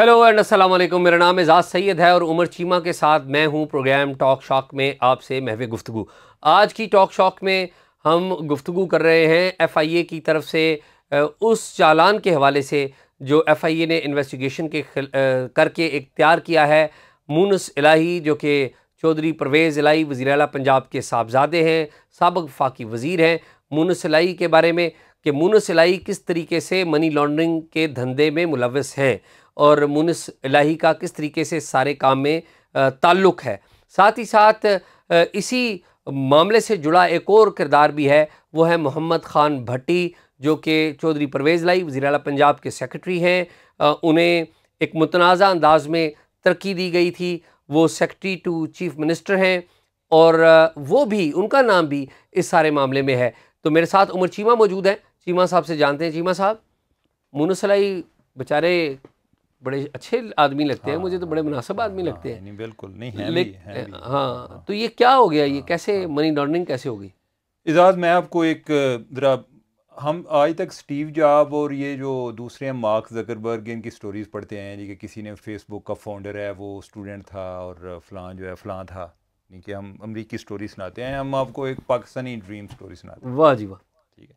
Hello and अस्सलाम वालेकुम मेरा नाम एजाज सैयद है और उमर चीमा के साथ मैं हूं प्रोग्राम टॉक शॉक में आपसे महवे गुफ्तु आज की टॉक शॉक में हम गुफ्तु कर रहे हैं एफआईए की तरफ से उस चालान के हवाले से जो एफआईए ने इन्वेस्टिगेशन के करके इख्तियार किया है मूनस इलाही जो कि चौधरी परवेज़ इलाही वज़ी अला पंजाब के साहबजादे हैं सबक फाकी वज़ीर हैं मूनस इलाही के बारे में कि मूनस इलाही किस तरीके से मनी लॉन्ड्रिंग के धंधे में मुलविस हैं और मुनस इलाही का किस तरीके से सारे काम में ताल्लुक़ है साथ ही साथ इसी मामले से जुड़ा एक और किरदार भी है वो है मोहम्मद ख़ान भट्टी जो कि चौधरी परवेज़ लाई वजी अल पंजाब के सेक्रेटरी हैं उन्हें एक मुतनाज़ा अंदाज में तरक्की दी गई थी वो सेक्रेटरी टू चीफ़ मिनिस्टर हैं और वो भी उनका नाम भी इस सारे मामले में है तो मेरे साथ उमर चीमा मौजूद हैं चीमा साहब से जानते हैं चीमा साहब मुनसलाई बेचारे बड़े अच्छे आदमी लगते हैं मुझे तो बड़े हाँ, आदमी लगते हैं बिल्कुल नहीं है भी, हाँ तो ये क्या हो गया ये हाँ, कैसे मनी हाँ। लॉन्ड्रिंग कैसे हो गई इजाज़ मैं आपको एक ज़रा हम आज तक स्टीव जॉब और ये जो दूसरे हैं मार्क जकरबर्ग इनकी स्टोरीज़ पढ़ते हैं जी कि किसी ने फेसबुक का फाउंडर है वो स्टूडेंट था और फलां जो है फलां था यानी कि हम अमरीकी स्टोरी सुनाते हैं हम आपको एक पाकिस्तानी ड्रीम स्टोरी सुनाते हैं वाह जी वाह ठीक है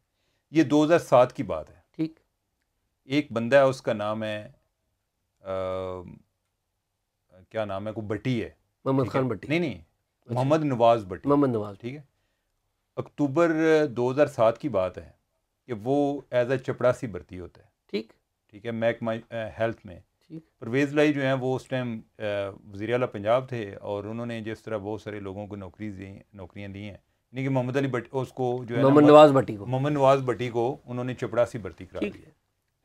ये 2007 की बात है ठीक एक बंदा है उसका नाम है क्या नाम है को बटी है मोहम्मद खान बटी नहीं नहीं अच्छा। मोहम्मद नवाज बटी मोहम्मद नवाज ठीक है अक्टूबर 2007 की बात है कि वो एज ए चपड़ासी भर्ती होता है ठीक ठीक है महकमा हेल्थ में परवेज़ लाई जो हैं वो उस टाइम वजीर अला पंजाब थे और उन्होंने जिस तरह बहुत सारे लोगों को नौकरी दी नौकरियाँ दी हैं यानी कि मोहम्मद अली भट्टी उसको जो है मोहम्मद नवाज भट्टी को मोहम्मद नवाज भट्टी को उन्होंने चपड़ासी भर्ती करा दी है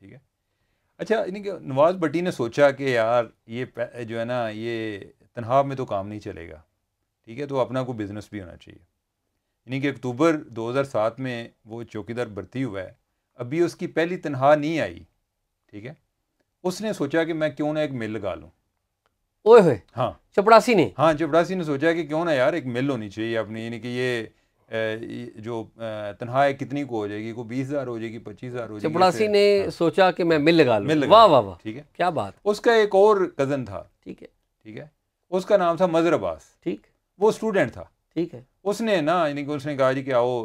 ठीक है अच्छा यानी कि नवाज़ भट्टी ने सोचा कि यार ये जो है ना ये तनहा में तो काम नहीं चलेगा ठीक है तो अपना कोई बिज़नेस भी होना चाहिए यानी कि अक्टूबर 2007 में वो चौकीदार भर्ती हुआ है अभी उसकी पहली तनख्वाह नहीं आई ठीक है उसने सोचा कि मैं क्यों ना एक मिल लगा लूँ ओए हाँ चपड़ासी ने हाँ चपड़ासी ने सोचा कि क्यों ना यार एक मिल होनी चाहिए अपनी यानी कि ये जो तनख्वाह कितनी को हो जाएगी को बीस हज़ार हो जाएगी पच्चीस हज़ार हो अच्छा, जाएगी चपड़ासी ने हाँ। सोचा कि मैं मिल लगा मिल वाह वाह वाह ठीक है क्या बात उसका एक और कज़न था ठीक है ठीक है उसका नाम था मजर अब्बास ठीक वो स्टूडेंट था ठीक है उसने ना यानी कि उसने कहा जी कि आओ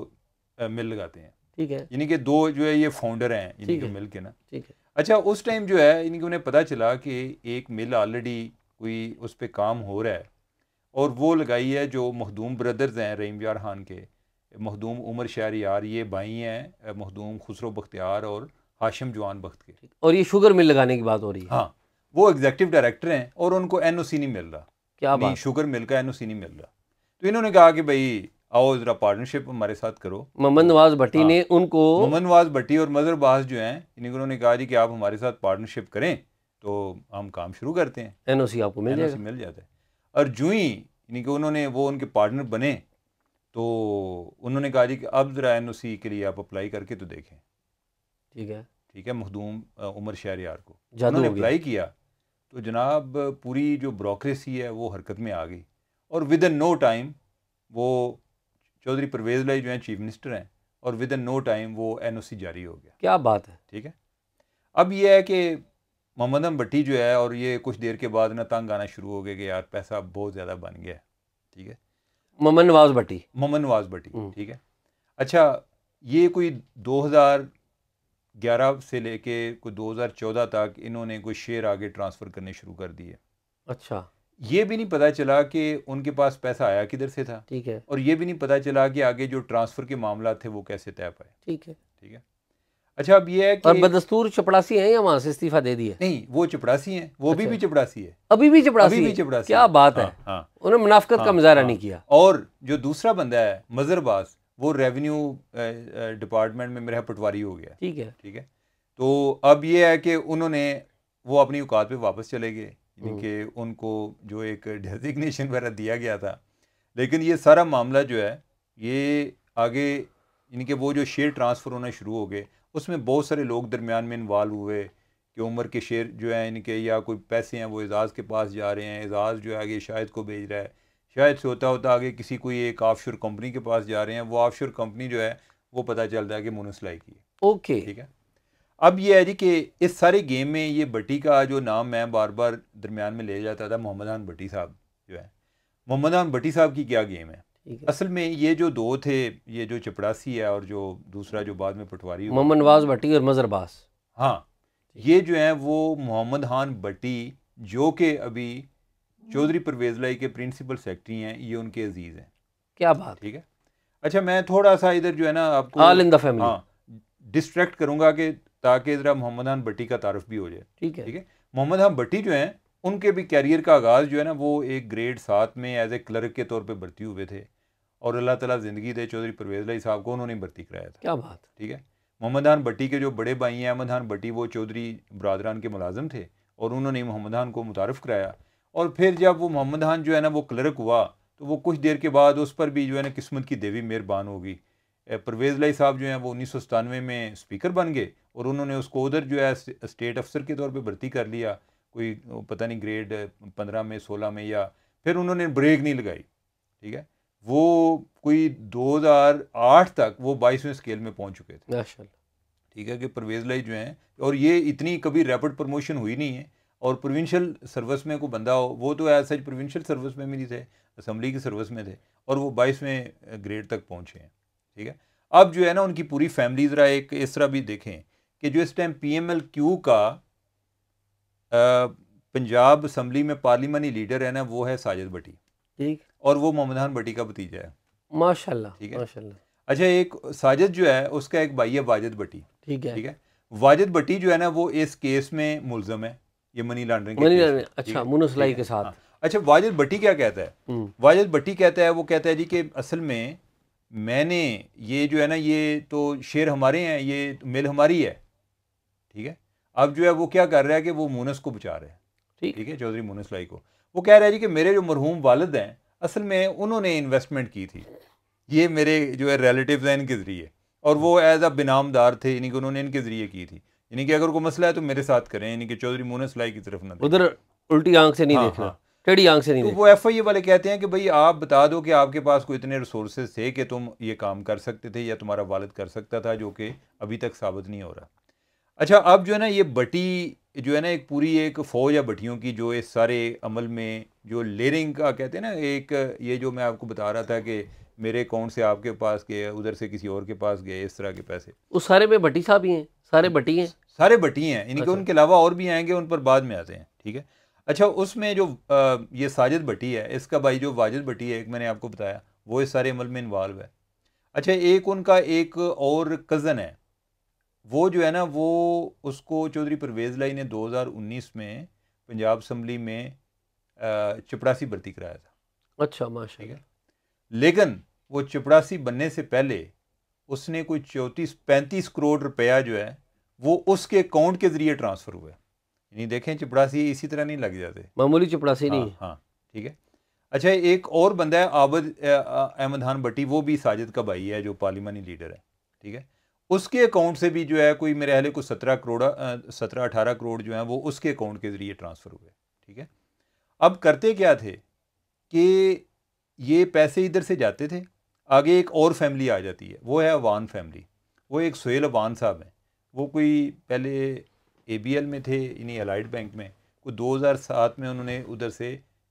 मिल लगाते हैं ठीक है यानी कि दो जो है ये फाउंडर हैं यानी कि मिल के ना ठीक है अच्छा उस टाइम जो है यानी उन्हें पता चला कि एक मिल ऑलरेडी कोई उस पर काम हो रहा है और वो लगाई है जो महदूम ब्रदर्स हैं रहीम यार खान के महदूम उमर शहर यार ये भाई हैं महदूम खुसरो बख्तियार और हाशिम जवान बख्त के और ये शुगर मिल लगाने की बात हो रही है हाँ वो एग्जेक्टिव डायरेक्टर हैं और उनको एन ओ सी नहीं मिल रहा क्या बात शुगर मिल का एन ओ सी नहीं मिल रहा तो इन्होंने कहा कि भाई आओ ज़रा पार्टनरशिप हमारे साथ करो मोहम्मद नवाज भट्टी हाँ, ने उनको मोहम्मद नवाज भट्टी और मजहर बास जो हैं उन्होंने कहा जी कि आप हमारे साथ पार्टनरशिप करें तो हम काम शुरू करते हैं एन ओ सी आपको मिल जाएगा मिल जाता है और जूई यानी कि उन्होंने वो उनके पार्टनर बने तो उन्होंने कहा जी कि अब ज़रा एन के लिए आप अप्लाई करके तो देखें ठीक है ठीक है मखदूम उमर शहर यार को उन्होंने अप्लाई किया तो जनाब पूरी जो ब्रोक्रेसी है वो हरकत में आ गई और विद इन नो टाइम वो चौधरी परवेज लाई जो हैं चीफ मिनिस्टर हैं और विद इन नो टाइम वो एन जारी हो गया क्या बात है ठीक है अब यह है कि मोहम्मदम भट्टी जो है और ये कुछ देर के बाद ना तंग आना शुरू हो गए कि यार पैसा बहुत ज़्यादा बन गया ठीक है मोहम्मद नवाज भट्टी मोहम्मद नवाज भट्टी हम्म। ठीक है अच्छा ये कोई 2011 से लेके कोई 2014 तक इन्होंने कोई शेयर आगे ट्रांसफ़र करने शुरू कर दिए अच्छा ये भी नहीं पता चला कि उनके पास पैसा आया किधर से था ठीक है और ये भी नहीं पता चला कि आगे जो ट्रांसफ़र के मामला थे वो कैसे तय पाए ठीक है ठीक है अच्छा अब ये है कि और बदस्तूर चपड़ासी है या वहां से इस्तीफा दे दिया नहीं वो चपड़ासी है वो अच्छा। भी भी चपड़ासी है अभी भी चपड़ासी अभी भी चपड़ासी क्या बात है हाँ, हाँ। उन्हें मुनाफ्त का हाँ, मुजाहरा नहीं किया और जो दूसरा बंदा है मजरबाज वो रेवेन्यू डिपार्टमेंट में मेरा पटवारी हो गया ठीक है ठीक है तो अब ये है कि उन्होंने वो अपनी औकात पे वापस चले गए हम्म। कि उनको जो एक डेजिग्नेशन वगैरह दिया गया था लेकिन ये सारा मामला जो है ये आगे इनके वो जो शेयर ट्रांसफ़र होना शुरू हो गए उसमें बहुत सारे लोग दरमियान में इन्वाल्व हुए कि उमर के शेर जो है इनके या कोई पैसे हैं वो एजाज़ के पास जा रहे हैं एजाज़ जो है आगे शायद को भेज रहा है शायद से होता होता आगे किसी कोई एक ऑफ कंपनी के पास जा रहे हैं वो ऑफ कंपनी जो है वो पता चल रहा है कि मुनसलाई की ओके ठीक है अब ये है जी कि इस सारे गेम में ये भट्टी का जो नाम मैं बार बार दरमियान में ले जाता था मोहम्मदान भट्टी साहब जो है मोहम्मदान भट्टी साहब की क्या गेम है असल में ये जो दो थे ये जो चपड़ासी है और जो दूसरा जो बाद में पटवारी मोहम्मद नवाज भट्टी और मजहर बास हाँ ये जो है वो मोहम्मद हान भट्टी जो कि अभी चौधरी परवेज लाई के प्रिंसिपल सेक्रेटरी हैं ये उनके अजीज़ हैं क्या बात ठीक है अच्छा मैं थोड़ा सा इधर जो है ना आपको ऑल इन द फैमिली हाँ डिस्ट्रैक्ट करूंगा कि ताकि ज़रा मोहम्मद हान भट्टी का तारफ़ भी हो जाए ठीक है ठीक है मोहम्मद हान भट्टी जो है उनके भी कैरियर का आगाज़ जो है ना वो एक ग्रेड सात में एज ए क्लर्क के तौर पर भर्ती हुए थे और अल्लाह तला ज़िंदगी दे चौधरी परवेज़ लाई साहब को उन्होंने भर्ती कराया था क्या बात ठीक है मोहम्मद खान भट्टी के जो बड़े भाई हैं अहमद खान भट्टी वो चौधरी बरदरान के मुलाजम थे और उन्होंने मोहम्मद खान को मुतारफ़ कराया और फिर जब वो मोहम्मद खान जो है ना वो क्लर्क हुआ तो वो कुछ देर के बाद उस पर भी जो है ना किस्मत की देवी मेहरबान होगी परवेज़ लाई साहब जो है वो उन्नीस सौ सतानवे में स्पीकर बन गए और उन्होंने उसको उधर जो है स्टेट अफसर के तौर पर भर्ती कर लिया कोई पता नहीं ग्रेड पंद्रह में सोलह में या फिर उन्होंने ब्रेक नहीं लगाई ठीक है वो कोई 2008 तक वो बाईसवें स्केल में पहुंच चुके थे ठीक है कि परवेज लाई जो हैं और ये इतनी कभी रैपिड प्रमोशन हुई नहीं है और प्रोविंशियल सर्विस में कोई बंदा हो वो तो एज सच प्रोविंशियल सर्विस में भी नहीं थे असम्बली की सर्विस में थे और वो बाईसवें ग्रेड तक पहुँचे हैं ठीक है अब जो है ना उनकी पूरी फैमिली ज़रा एक इस तरह भी देखें कि जो इस time P M L Q का पंजाब असम्बली में पार्लिमानी लीडर है ना वो है साजिद भट्टी ठीक और वो मोहम्मद खान भट्टी का भतीजा है माशाल्लाह ठीक है माशाल्लाह अच्छा एक साजिद जो है उसका एक भाई है वाजिद भट्टी ठीक है ठीक है वाजिद भट्टी जो है ना वो इस केस में मुलजम है ये मनी लॉन्ड्रिंग अच्छा के साथ हाँ। अच्छा वाजिद भट्टी क्या कहता है हम्म। वाजिद भट्टी कहता है वो कहता है जी कि असल में मैंने ये जो है ना ये तो शेर हमारे हैं ये मिल हमारी है ठीक है अब जो है वो क्या कर रहा है कि वो मुनस को बचा रहे है ठीक है चौधरी मुनस लाई को वो कह रहा है जी कि मेरे जो मरहूम वालद हैं असल में उन्होंने इन्वेस्टमेंट की थी ये मेरे जो है रिलेटिव हैं इनके ज़रिए और वो एज अ बिनामदार थे यानी कि उन्होंने इनके ज़रिए की थी यानी कि अगर कोई मसला है तो मेरे साथ करें यानी कि चौधरी मोहन सिलाई की तरफ ना उधर उल्टी आंख से नहीं हाँ, देखना हाँ। टेढ़ी आंख से नहीं तो वो एफ आई ए वाले कहते हैं कि भाई आप बता दो कि आपके पास कोई इतने रिसोर्सेज थे कि तुम ये काम कर सकते थे या तुम्हारा वालद कर सकता था जो कि अभी तक साबित नहीं हो रहा अच्छा अब जो है ना ये बटी जो है ना एक पूरी एक फ़ौज है भट्टियों की जो इस सारे अमल में जो लेरिंग का कहते हैं ना एक ये जो मैं आपको बता रहा था कि मेरे अकाउंट से आपके पास गए उधर से किसी और के पास गए इस तरह के पैसे उस सारे में भट्टी साहब ही हैं सारे भट्टी हैं सारे भट्टी हैं इनके अच्छा। उनके अलावा और भी आएंगे उन पर बाद में आते हैं ठीक है अच्छा उसमें जो आ, ये साजिद भट्टी है इसका भाई जो वाजिद भट्टी है एक मैंने आपको बताया वो इस सारे अमल में इन्वॉल्व है अच्छा एक उनका एक और कज़न है वो जो है ना वो उसको चौधरी परवेज़ लाई ने 2019 में पंजाब असम्बली में चपड़ासी भर्ती कराया था अच्छा माशा ठीक है लेकिन वो चपड़ासी बनने से पहले उसने कोई चौंतीस पैंतीस करोड़ रुपया जो है वो उसके अकाउंट के ज़रिए ट्रांसफ़र हुआ यानी देखें चपड़ासी इसी तरह नहीं लग जाते मामूली चपड़ासी हाँ, नहीं हाँ ठीक है अच्छा एक और बंदा है आबद अहमद खान भट्टी वो भी साजिद का भाई है जो पार्लिमानी लीडर है ठीक है उसके अकाउंट से भी जो है कोई मेरे हाल को सत्रह करोड़ सत्रह अठारह करोड़ जो है वो उसके अकाउंट के ज़रिए ट्रांसफ़र हुए ठीक है अब करते क्या थे कि ये पैसे इधर से जाते थे आगे एक और फैमिली आ जाती है वो है अवान फैमिली वो एक सुहेल अवान साहब हैं वो कोई पहले ए में थे इन्हीं अलाइड बैंक में को 2007 में उन्होंने उधर से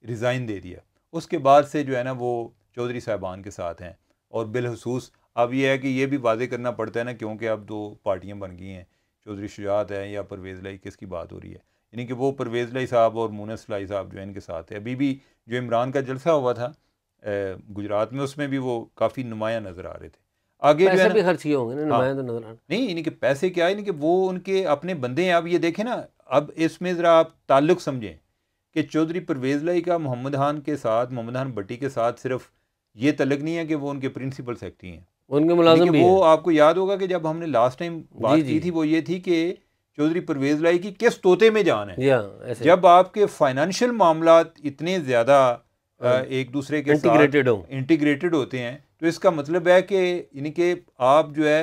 रिज़ाइन दे दिया उसके बाद से जो है ना वो चौधरी साहबान के साथ हैं और बिलखसूस अब यह है कि ये भी वाजे करना पड़ता है ना क्योंकि अब दो पार्टियाँ बन गई हैं चौधरी शुजात हैं या परवेज़ लाई किसकी बात हो रही है यानी कि वो परवेज़ लाई साहब और मुनस लाई साहब जो है इनके साथ है अभी भी जो इमरान का जलसा हुआ था गुजरात में उसमें भी वो काफ़ी नुमाया नज़र आ रहे थे आगे पैसे भी खर्च किए होंगे ना हाँ, तो नजर आ नहीं यानी कि पैसे क्या है कि वो उनके अपने बंदे हैं अब ये देखें ना अब इसमें ज़रा आप ताल्लुक समझें कि चौधरी परवेज़ लाई का मोहम्मद खान के साथ मोहम्मद खान भट्टी के साथ सिर्फ ये तलक नहीं है कि वो उनके प्रिंसिपल सेक्रेटरी हैं उनके मुलाजम भी वो आपको याद होगा कि जब हमने लास्ट टाइम बात की थी वो ये थी कि चौधरी परवेज लाई की किस तोते में जान है ऐसे जब आपके फाइनेंशियल मामला इतने ज़्यादा हाँ। एक दूसरे के इंटीग्रेटेड हो इंटीग्रेटेड होते हैं तो इसका मतलब है कि यानी कि आप जो है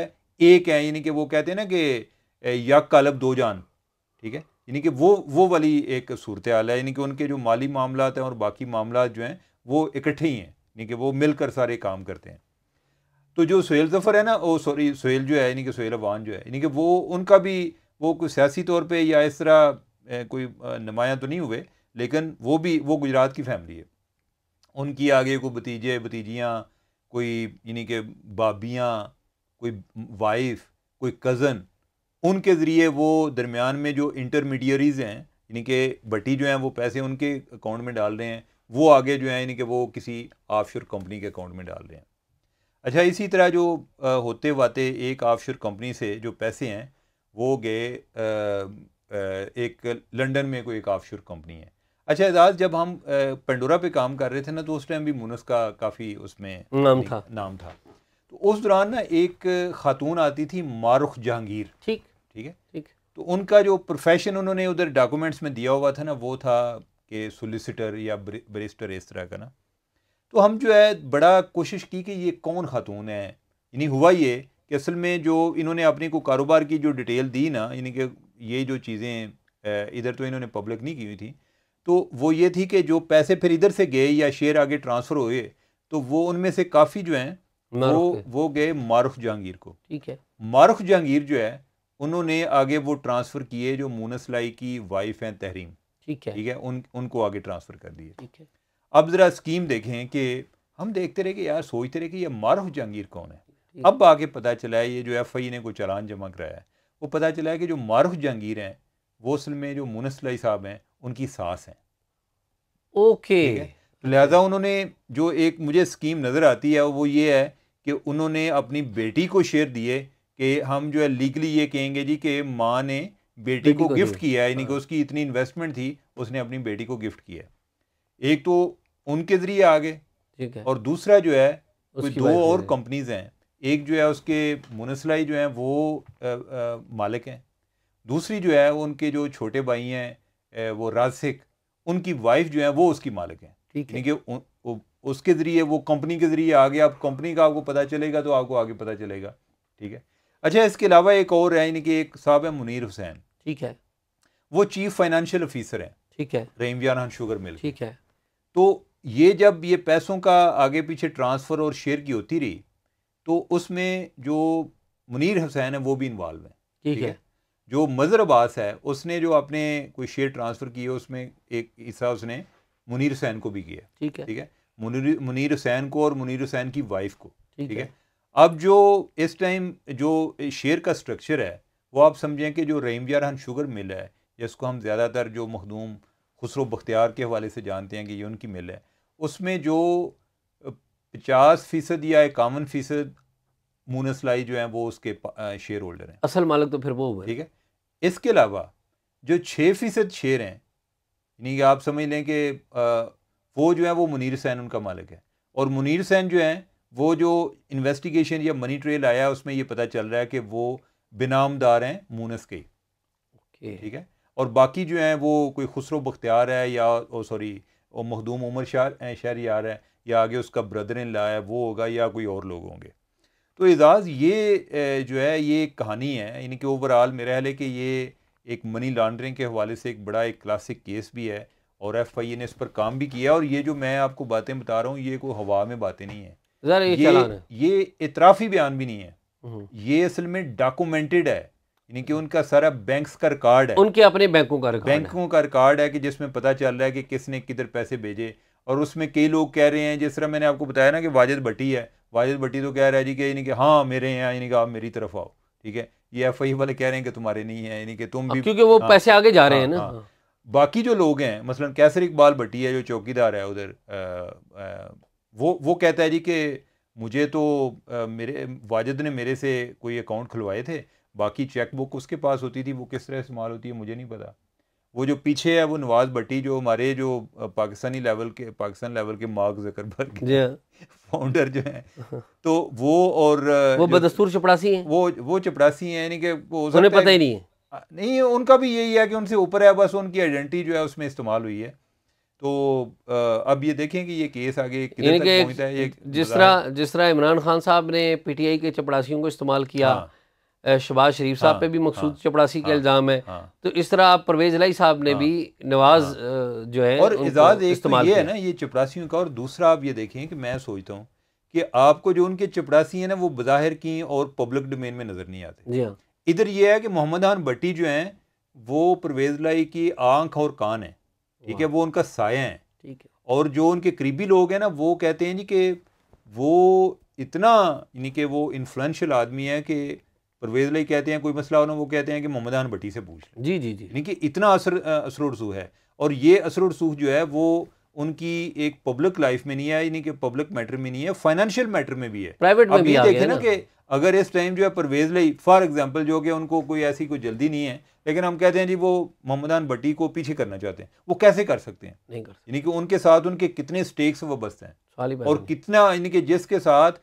एक हैं यानी कि वो कहते हैं ना कि या कलब दो जान ठीक है यानी कि वो वो वाली एक सूरत हाल है यानी कि उनके जो माली मामला हैं और बाकी मामला जो हैं वो इकट्ठे ही हैं यानी कि वो मिलकर सारे काम करते हैं तो जो सुहेल जफर है ना वो सॉरी सुहेल जो है यानी कि सुहेल अवान जो है यानी कि वो उनका भी वो कोई सियासी तौर पे या इस तरह कोई नुमायाँ तो नहीं हुए लेकिन वो भी वो गुजरात की फैमिली है उनकी आगे कोई भतीजे भतीजियाँ कोई यानी कि बाबियाँ कोई वाइफ कोई कज़न उनके ज़रिए वो दरमियान में जो इंटरमीडियरीज़ हैं यानी कि बटी जो हैं वो पैसे उनके अकाउंट में डाल रहे हैं वो आगे जो है यानी कि वो किसी ऑफ कंपनी के अकाउंट में डाल रहे हैं अच्छा इसी तरह जो होते वाते एक ऑफशोर कंपनी से जो पैसे हैं वो गए एक लंदन में कोई एक ऑफशोर कंपनी है अच्छा एजाज जब हम पेंडोरा पे काम कर रहे थे ना तो उस टाइम भी मुनस का काफ़ी उसमें नाम था नाम था तो उस दौरान ना एक खातून आती थी मारुख जहांगीर ठीक ठीक है ठीक तो उनका जो प्रोफेशन उन्होंने उधर डॉक्यूमेंट्स में दिया हुआ था ना वो था कि सोलिसिटर या बरिस्टर इस तरह का ना तो हम जो है बड़ा कोशिश की कि ये कौन ख़ातून है यानी हुआ ये कि असल में जो इन्होंने अपने को कारोबार की जो डिटेल दी ना यानी कि ये जो चीज़ें इधर तो इन्होंने पब्लिक नहीं की हुई थी तो वो ये थी कि जो पैसे फिर इधर से गए या शेयर आगे ट्रांसफ़र हुए तो वो उनमें से काफ़ी जो हैं वो वो गए मारुफ जहांगीर को ठीक है मारूफ जहांगीर जो है उन्होंने आगे वो ट्रांसफ़र किए जो मूनसलाई की वाइफ हैं तहरीम ठीक है ठीक है उन उनको आगे ट्रांसफ़र कर दिए ठीक है अब ज़रा स्कीम देखें कि हम देखते रहे कि यार सोचते रहे कि यह मारफ जहांगीर कौन है अब आगे पता चला है ये जो एफ आई ने कोई चालान जमा कराया है वो पता चला है कि जो मारूफ जहांगीर हैं वो असल में जो मुनसलाई साहब हैं उनकी सास हैं ओके तो लिहाजा उन्होंने जो एक मुझे स्कीम नज़र आती है वो ये है कि उन्होंने अपनी बेटी को शेयर दिए कि हम जो है लीगली ये कहेंगे जी कि माँ ने बेटी को गिफ्ट किया है यानी कि हाँ। उसकी इतनी इन्वेस्टमेंट थी उसने अपनी बेटी को गिफ्ट किया एक तो उनके जरिए आ गए ठीक है और दूसरा जो है कोई दो और कंपनीज हैं एक जो है उसके मुनसलाई जो हैं वो मालिक हैं दूसरी जो है उनके जो छोटे भाई हैं वो रासिक उनकी वाइफ जो है वो उसकी मालिक हैं ठीक है उसके ज़रिए वो कंपनी के ज़रिए आगे आप कंपनी का आपको पता चलेगा तो आपको आगे पता चलेगा ठीक है अच्छा इसके अलावा एक और है यानी कि एक साहब है मुनीर हुसैन ठीक है वो चीफ फाइनेंशियल ऑफिसर हैं ठीक है रहीम शुगर मिल ठीक है तो ये जब ये पैसों का आगे पीछे ट्रांसफ़र और शेयर की होती रही तो उसमें जो मुनीर हुसैन है वो भी इन्वॉल्व है ठीक है जो मज़र अब्बास है उसने जो अपने कोई शेयर ट्रांसफ़र किए उसमें एक हिस्सा उसने मुनीर हुसैन को भी किया ठीक है ठीक है मुनीर मुनीर हुसैन को और मुनीर हुसैन की वाइफ को ठीक है अब जो इस टाइम जो शेयर का स्ट्रक्चर है वो आप समझें कि जो रहीम जारहान शुगर मिल है जिसको हम ज़्यादातर जो मखदूम खुसरो बख्तियार के हवाले से जानते हैं कि ये उनकी मिल है उसमें जो पचास फीसद या इक्यावन फीसद मूनसलाई जो है वो उसके शेयर होल्डर हैं असल मालिक तो फिर वो हुए ठीक है इसके अलावा जो छः फीसद शेयर हैं यानी कि आप समझ लें कि वो जो है वो मुनीर सैन उनका मालिक है और मुनीर सैन जो हैं वो जो इन्वेस्टिगेशन या मनी ट्रेल आया उसमें ये पता चल रहा है कि वो बिनामदार हैं मूनस के ठीक है और बाकी जो हैं वो कोई खुसरो बख्तियार है या सॉरी और मखदूम उमर शाह यार है या आगे उसका ब्रदर इन ला है वो होगा या कोई और लोग होंगे तो एजाज़ ये जो है ये एक कहानी है यानी कि ओवरऑल मेरा ख्याल है कि ये एक मनी लॉन्ड्रिंग के हवाले से एक बड़ा एक क्लासिक केस भी है और एफ आई ए ने इस पर काम भी किया और ये जो मैं आपको बातें बता रहा हूँ ये कोई हवा में बातें नहीं है ये, ये, ये इतराफ़ी बयान भी नहीं है हम्म। ये असल में डॉक्यूमेंटेड है यानी कि उनका सारा बैंक्स का रिकॉर्ड है उनके अपने बैंकों का बैंकों का रिकॉर्ड है कि जिसमें पता चल रहा है कि किसने किधर पैसे भेजे और उसमें कई लोग कह रहे हैं जिस तरह मैंने आपको बताया ना कि वाजिद भट्टी है वाजिद भट्टी तो कह रहा है जी कि यानी कि हाँ मेरे हैं यानी कि आप मेरी तरफ आओ ठीक है ये एफ आई वाले कह रहे हैं कि तुम्हारे नहीं है यानी कि तुम भी क्योंकि वो हाँ, पैसे आगे जा रहे हाँ, हैं ना हाँ। बाकी जो लोग हैं मसलन कैसर इकबाल भट्टी है जो चौकीदार है उधर वो वो कहता है जी कि मुझे तो आ, मेरे वाजिद ने मेरे से कोई अकाउंट खुलवाए थे बाकी चेक बुक उसके पास होती थी वो किस तरह इस्तेमाल होती है मुझे नहीं पता वो जो पीछे है वो नवाज़ भट्टी जो हमारे जो पाकिस्तानी लेवल के पाकिस्तान लेवल के मार्ग जकर फाउंडर जो हैं हाँ। तो वो और वो बदस्तूर चपड़ासी हैं वो वो चपड़ासी हैं यानी कि वो उन्हें पता ही नहीं है नहीं उनका भी यही है कि उनसे ऊपर है बस उनकी आइडेंटिटी जो है उसमें इस्तेमाल हुई है तो अब ये देखें कि ये केस आगे किधर तक पहुंचता है जिस तरह जिस तरह इमरान खान साहब ने पीटीआई के चपड़ासियों को इस्तेमाल किया हाँ। शबाज शरीफ साहब हाँ, पे भी मकसूद हाँ, चपड़ासी के हाँ, इल्ज़ाम है हाँ, तो इस तरह परवेज लाई साहब ने हाँ, भी नवाज हाँ। जो है और इजाज़ एक तो ये है ना ये चपड़ासियों का और दूसरा आप ये देखें कि मैं सोचता हूँ कि आपको जो उनके चपड़ासी हैं ना वो बाहिर की और पब्लिक डोमेन में नज़र नहीं आते जी हाँ इधर ये है कि मोहम्मद खान भट्टी जो हैं वो परवेज लाई की आंख और कान है ठीक है वो उनका साया है ठीक है और जो उनके करीबी लोग हैं ना वो कहते हैं जी कि वो इतना यानी कि वो इन्फ्लुंशल आदमी है कि परवेज लाई कहते हैं कोई मसला हो वो कहते हैं कि मोहम्मद अन भट्टी से पूछ जी जी जी यानी कि इतना असर असर है और ये असर जो है वो उनकी एक पब्लिक लाइफ में नहीं है यानी कि पब्लिक मैटर में नहीं है फाइनेंशियल मैटर में भी है प्राइवेट में भी देखें ना कि अगर इस टाइम जो है परवेज लई फॉर एग्जाम्पल जो कि उनको कोई ऐसी कोई जल्दी नहीं है लेकिन हम कहते हैं जी वो मोहम्मद आन भट्टी को पीछे करना चाहते हैं वो कैसे कर सकते हैं यानी कि उनके साथ उनके कितने स्टेक्स वो बसते हैं और कितना यानी कि जिसके साथ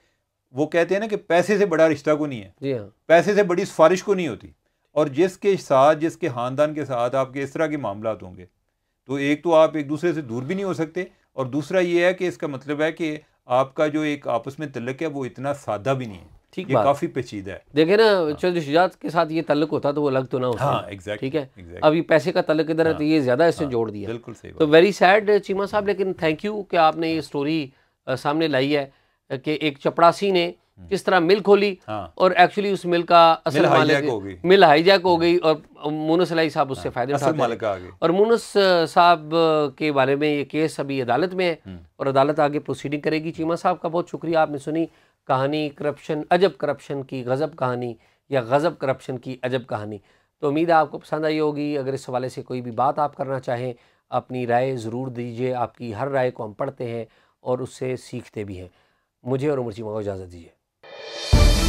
वो कहते हैं ना कि पैसे से बड़ा रिश्ता को नहीं है जी हाँ पैसे से बड़ी सिफारिश को नहीं होती और जिसके साथ जिसके खानदान के साथ आपके इस तरह के मामला होंगे तो एक तो आप एक दूसरे से दूर भी नहीं हो सकते और दूसरा ये है कि इसका मतलब है कि आपका जो एक आपस में तलक है वो इतना सादा भी नहीं है ठीक है काफी पेचीदा है देखे ना हाँ। चौधरी के साथ ये तल्लक होता तो वो अलग तो ना होता हाँ, exactly, ठीक है exactly. अब ये पैसे का तल्लक इधर है तो हाँ। ये ज्यादा इसने हाँ, जोड़ दिया बिल्कुल सही तो वेरी सैड चीमा साहब लेकिन थैंक यू कि आपने ये स्टोरी हाँ। सामने लाई है कि एक चपड़ासी ने हम्म। इस तरह मिल खोली हाँ। और एक्चुअली उस मिल का असल मालिक मिल हाईजैक हो गई हाँ। और मोनस अलाई साहब उससे हाँ। फायदे उठाते और मोनस साहब के बारे में ये केस अभी अदालत में है हम्म। और अदालत आगे प्रोसीडिंग करेगी चीमा साहब का बहुत शुक्रिया आपने सुनी कहानी करप्शन अजब करप्शन की गज़ब कहानी या गज़ब करप्शन की अजब कहानी तो उम्मीद है आपको पसंद आई होगी अगर इस हवाले से कोई भी बात आप करना चाहें अपनी राय ज़रूर दीजिए आपकी हर राय को हम पढ़ते हैं और उससे सीखते भी हैं मुझे और उमर चीमा को इजाज़त दीजिए